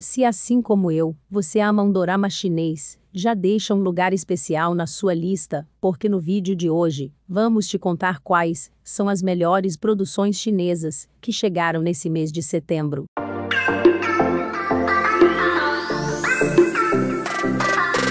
Se assim como eu, você ama um dorama chinês, já deixa um lugar especial na sua lista, porque no vídeo de hoje, vamos te contar quais são as melhores produções chinesas que chegaram nesse mês de setembro.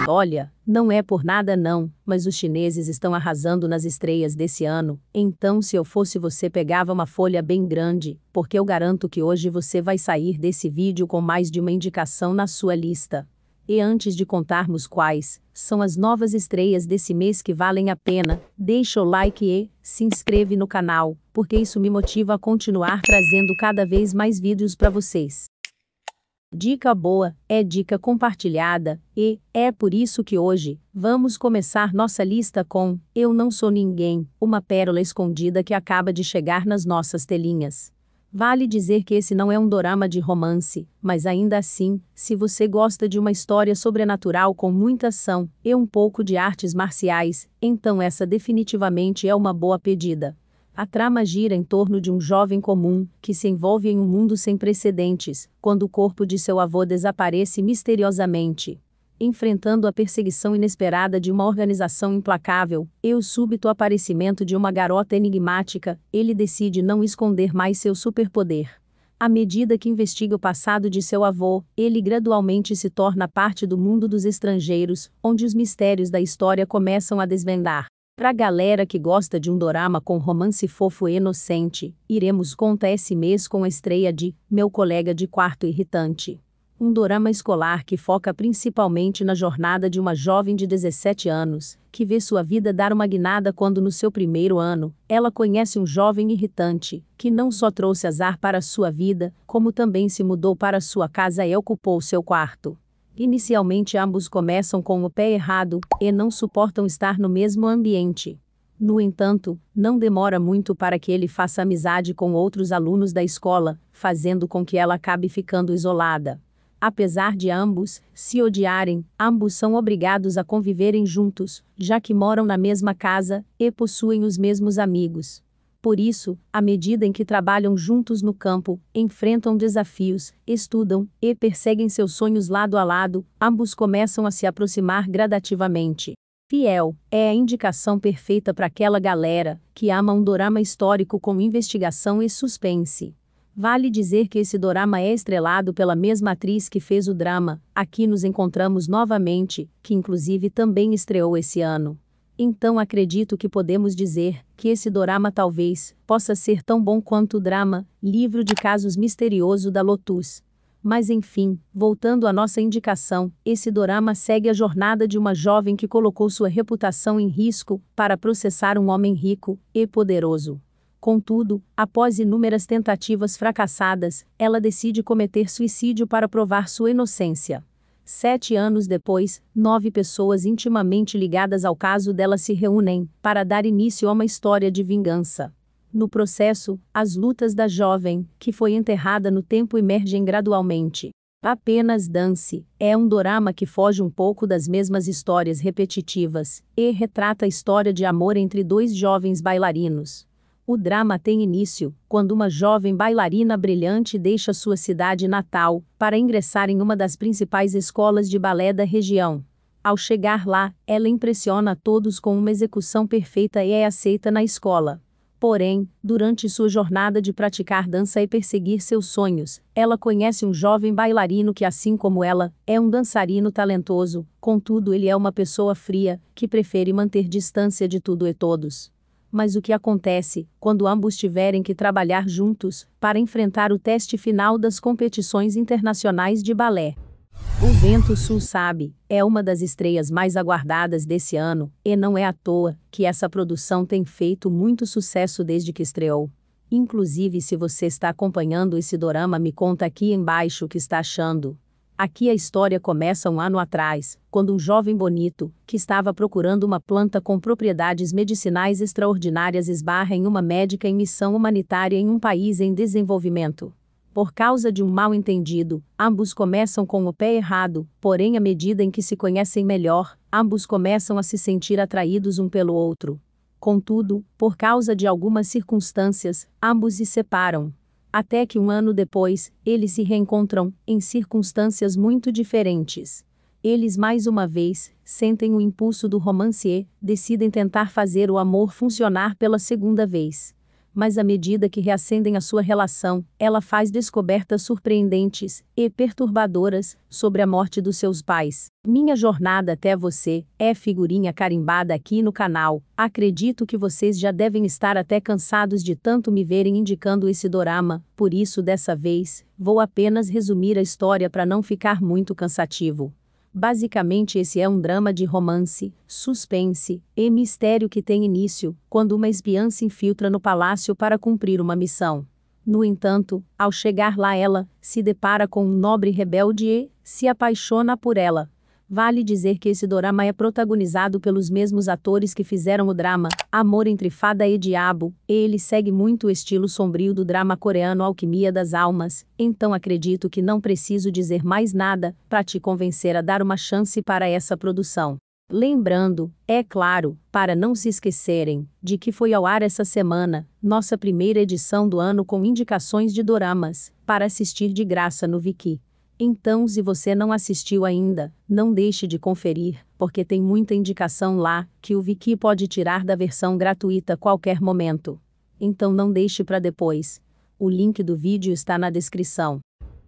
Olha, não é por nada não, mas os chineses estão arrasando nas estreias desse ano, então se eu fosse você pegava uma folha bem grande, porque eu garanto que hoje você vai sair desse vídeo com mais de uma indicação na sua lista. E antes de contarmos quais são as novas estreias desse mês que valem a pena, deixa o like e se inscreve no canal, porque isso me motiva a continuar trazendo cada vez mais vídeos para vocês. Dica boa é dica compartilhada, e é por isso que hoje vamos começar nossa lista com Eu Não Sou Ninguém, uma pérola escondida que acaba de chegar nas nossas telinhas. Vale dizer que esse não é um dorama de romance, mas ainda assim, se você gosta de uma história sobrenatural com muita ação e um pouco de artes marciais, então essa definitivamente é uma boa pedida. A trama gira em torno de um jovem comum que se envolve em um mundo sem precedentes quando o corpo de seu avô desaparece misteriosamente. Enfrentando a perseguição inesperada de uma organização implacável e o súbito aparecimento de uma garota enigmática, ele decide não esconder mais seu superpoder. À medida que investiga o passado de seu avô, ele gradualmente se torna parte do mundo dos estrangeiros, onde os mistérios da história começam a desvendar. Pra galera que gosta de um dorama com romance fofo e inocente, iremos contar esse mês com a estreia de Meu Colega de Quarto Irritante. Um dorama escolar que foca principalmente na jornada de uma jovem de 17 anos, que vê sua vida dar uma guinada quando, no seu primeiro ano, ela conhece um jovem irritante, que não só trouxe azar para sua vida, como também se mudou para sua casa e ocupou seu quarto. Inicialmente, ambos começam com o pé errado e não suportam estar no mesmo ambiente. No entanto, não demora muito para que ele faça amizade com outros alunos da escola, fazendo com que ela acabe ficando isolada. Apesar de ambos se odiarem, ambos são obrigados a conviverem juntos, já que moram na mesma casa e possuem os mesmos amigos. Por isso, à medida em que trabalham juntos no campo, enfrentam desafios, estudam e perseguem seus sonhos lado a lado, ambos começam a se aproximar gradativamente. Fiel é a indicação perfeita para aquela galera que ama um dorama histórico com investigação e suspense. Vale dizer que esse dorama é estrelado pela mesma atriz que fez o drama, Aqui Nos Encontramos Novamente, que inclusive também estreou esse ano. Então acredito que podemos dizer que esse dorama talvez possa ser tão bom quanto o drama, livro de casos misterioso da Lotus. Mas enfim, voltando à nossa indicação, esse dorama segue a jornada de uma jovem que colocou sua reputação em risco para processar um homem rico e poderoso. Contudo, após inúmeras tentativas fracassadas, ela decide cometer suicídio para provar sua inocência. Sete anos depois, nove pessoas intimamente ligadas ao caso dela se reúnem para dar início a uma história de vingança. No processo, as lutas da jovem, que foi enterrada no tempo, emergem gradualmente. Apenas Dance é um dorama que foge um pouco das mesmas histórias repetitivas e retrata a história de amor entre dois jovens bailarinos. O drama tem início quando uma jovem bailarina brilhante deixa sua cidade natal para ingressar em uma das principais escolas de balé da região. Ao chegar lá, ela impressiona a todos com uma execução perfeita e é aceita na escola. Porém, durante sua jornada de praticar dança e perseguir seus sonhos, ela conhece um jovem bailarino que, assim como ela, é um dançarino talentoso, contudo, ele é uma pessoa fria, que prefere manter distância de tudo e todos mas o que acontece quando ambos tiverem que trabalhar juntos para enfrentar o teste final das competições internacionais de balé. O Vento Sul Sabe é uma das estreias mais aguardadas desse ano, e não é à toa que essa produção tem feito muito sucesso desde que estreou. Inclusive, se você está acompanhando esse dorama, me conta aqui embaixo o que está achando. Aqui a história começa um ano atrás, quando um jovem bonito, que estava procurando uma planta com propriedades medicinais extraordinárias, esbarra em uma médica em missão humanitária em um país em desenvolvimento. Por causa de um mal-entendido, ambos começam com o pé errado, porém, à medida em que se conhecem melhor, ambos começam a se sentir atraídos um pelo outro. Contudo, por causa de algumas circunstâncias, ambos se separam até que um ano depois, eles se reencontram, em circunstâncias muito diferentes. Eles mais uma vez sentem o impulso do romancier, decidem tentar fazer o amor funcionar pela segunda vez mas à medida que reacendem a sua relação, ela faz descobertas surpreendentes e perturbadoras sobre a morte dos seus pais. Minha jornada até você é figurinha carimbada aqui no canal. Acredito que vocês já devem estar até cansados de tanto me verem indicando esse dorama, por isso dessa vez, vou apenas resumir a história para não ficar muito cansativo. Basicamente, esse é um drama de romance, suspense e mistério que tem início quando uma espiã se infiltra no palácio para cumprir uma missão. No entanto, ao chegar lá, ela se depara com um nobre rebelde e se apaixona por ela. Vale dizer que esse dorama é protagonizado pelos mesmos atores que fizeram o drama Amor entre Fada e Diabo, e ele segue muito o estilo sombrio do drama coreano Alquimia das Almas, então acredito que não preciso dizer mais nada para te convencer a dar uma chance para essa produção. Lembrando, é claro, para não se esquecerem, de que foi ao ar essa semana, nossa primeira edição do ano com indicações de doramas, para assistir de graça no Viki. Então, se você não assistiu ainda, não deixe de conferir, porque tem muita indicação lá que o Viki pode tirar da versão gratuita a qualquer momento. Então não deixe para depois. O link do vídeo está na descrição.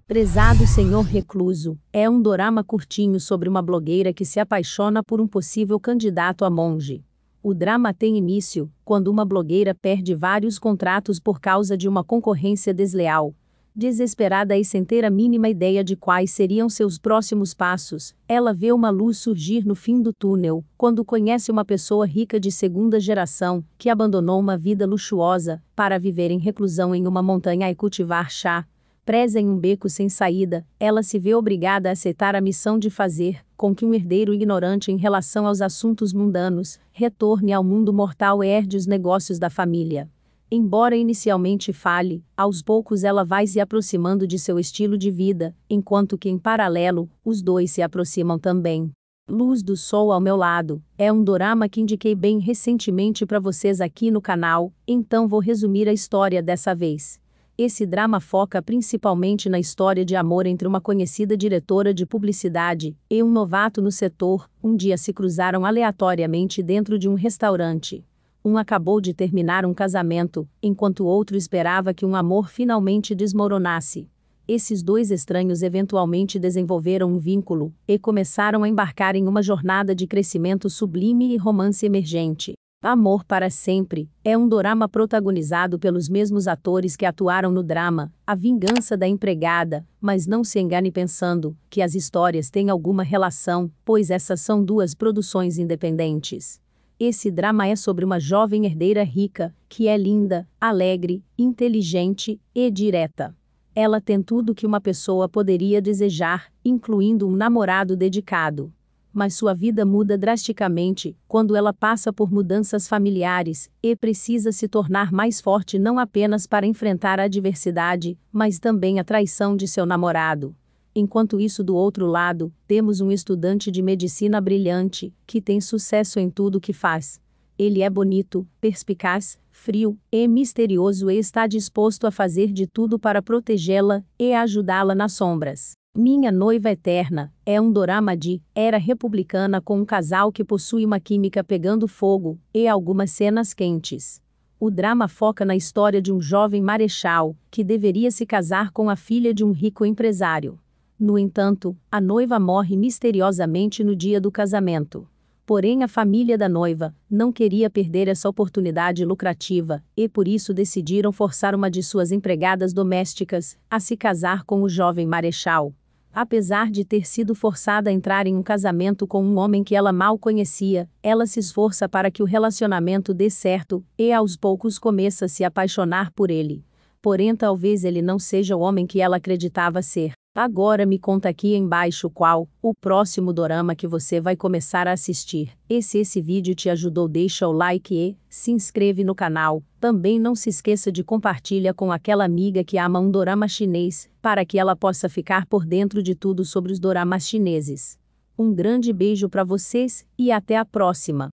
Prezado Senhor Recluso é um dorama curtinho sobre uma blogueira que se apaixona por um possível candidato a monge. O drama tem início quando uma blogueira perde vários contratos por causa de uma concorrência desleal, Desesperada e sem ter a mínima ideia de quais seriam seus próximos passos, ela vê uma luz surgir no fim do túnel, quando conhece uma pessoa rica de segunda geração, que abandonou uma vida luxuosa para viver em reclusão em uma montanha e cultivar chá. Presa em um beco sem saída, ela se vê obrigada a aceitar a missão de fazer com que um herdeiro ignorante em relação aos assuntos mundanos retorne ao mundo mortal e herde os negócios da família. Embora inicialmente fale, aos poucos ela vai se aproximando de seu estilo de vida, enquanto que, em paralelo, os dois se aproximam também. Luz do Sol ao meu lado é um dorama que indiquei bem recentemente para vocês aqui no canal, então vou resumir a história dessa vez. Esse drama foca principalmente na história de amor entre uma conhecida diretora de publicidade e um novato no setor. Um dia se cruzaram aleatoriamente dentro de um restaurante. Um acabou de terminar um casamento, enquanto o outro esperava que um amor finalmente desmoronasse. Esses dois estranhos eventualmente desenvolveram um vínculo e começaram a embarcar em uma jornada de crescimento sublime e romance emergente. Amor para Sempre é um dorama protagonizado pelos mesmos atores que atuaram no drama A Vingança da Empregada, mas não se engane pensando que as histórias têm alguma relação, pois essas são duas produções independentes. Esse drama é sobre uma jovem herdeira rica, que é linda, alegre, inteligente e direta. Ela tem tudo que uma pessoa poderia desejar, incluindo um namorado dedicado. Mas sua vida muda drasticamente quando ela passa por mudanças familiares e precisa se tornar mais forte não apenas para enfrentar a adversidade, mas também a traição de seu namorado. Enquanto isso, do outro lado, temos um estudante de medicina brilhante, que tem sucesso em tudo que faz. Ele é bonito, perspicaz, frio e misterioso e está disposto a fazer de tudo para protegê-la e ajudá-la nas sombras. Minha noiva eterna é um dorama de era republicana com um casal que possui uma química pegando fogo e algumas cenas quentes. O drama foca na história de um jovem marechal que deveria se casar com a filha de um rico empresário. No entanto, a noiva morre misteriosamente no dia do casamento. Porém, a família da noiva não queria perder essa oportunidade lucrativa e por isso decidiram forçar uma de suas empregadas domésticas a se casar com o jovem marechal. Apesar de ter sido forçada a entrar em um casamento com um homem que ela mal conhecia, ela se esforça para que o relacionamento dê certo e aos poucos começa a se apaixonar por ele. Porém, talvez ele não seja o homem que ela acreditava ser. Agora me conta aqui embaixo qual o próximo dorama que você vai começar a assistir. E se esse vídeo te ajudou, deixa o like e se inscreve no canal. Também não se esqueça de compartilha com aquela amiga que ama um dorama chinês, para que ela possa ficar por dentro de tudo sobre os doramas chineses. Um grande beijo para vocês e até a próxima.